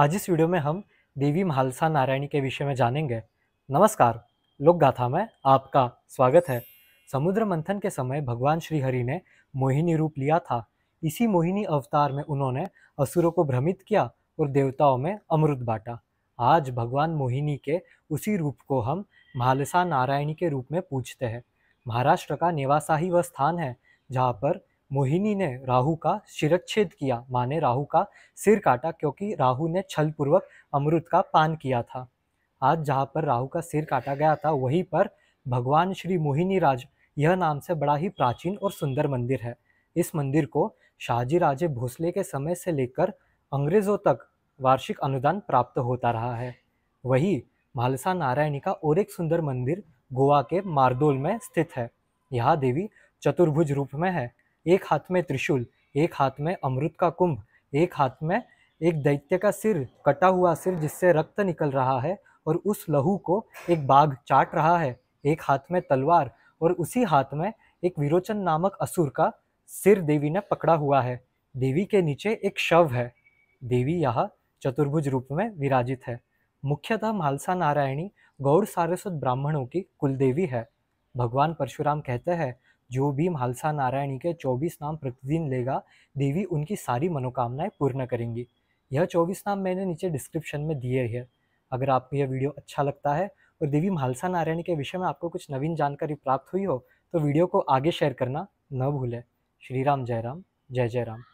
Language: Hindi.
आज इस वीडियो में हम देवी महालसा नारायणी के विषय में जानेंगे नमस्कार लोक गाथा में आपका स्वागत है समुद्र मंथन के समय भगवान श्री हरि ने मोहिनी रूप लिया था इसी मोहिनी अवतार में उन्होंने असुरों को भ्रमित किया और देवताओं में अमृत बांटा आज भगवान मोहिनी के उसी रूप को हम महालसा नारायणी के रूप में पूछते हैं महाराष्ट्र का नेवासाही ही वह स्थान है जहाँ पर मोहिनी ने राहु का शिरच्छेद किया माने राहु का सिर काटा क्योंकि राहु ने छल पूर्वक अमृत का पान किया था आज जहाँ पर राहु का सिर काटा गया था वहीं पर भगवान श्री मोहिनी राज यह नाम से बड़ा ही प्राचीन और सुंदर मंदिर है इस मंदिर को शाहजी राजे भोसले के समय से लेकर अंग्रेज़ों तक वार्षिक अनुदान प्राप्त होता रहा है वही मालसा नारायणी का और एक सुंदर मंदिर गोवा के मारदोल में स्थित है यह देवी चतुर्भुज रूप में है एक हाथ में त्रिशूल एक हाथ में अमृत का कुंभ एक हाथ में एक दैत्य का सिर कटा हुआ सिर जिससे रक्त निकल रहा है और उस लहू को एक बाघ चाट रहा है एक हाथ में तलवार और उसी हाथ में एक विरोचन नामक असुर का सिर देवी ने पकड़ा हुआ है देवी के नीचे एक शव है देवी यह चतुर्भुज रूप में विराजित है मुख्यतः मालसा नारायणी गौर सारस्वत ब्राह्मणों की कुलदेवी है भगवान परशुराम कहते हैं जो भीम मालसा नारायणी के चौबीस नाम प्रतिदिन लेगा देवी उनकी सारी मनोकामनाएं पूर्ण करेंगी यह चौबीस नाम मैंने नीचे डिस्क्रिप्शन में दिए हैं अगर आपको यह वीडियो अच्छा लगता है और देवी मालसा नारायण के विषय में आपको कुछ नवीन जानकारी प्राप्त हुई हो तो वीडियो को आगे शेयर करना न भूलें श्री राम जय राम जय जय राम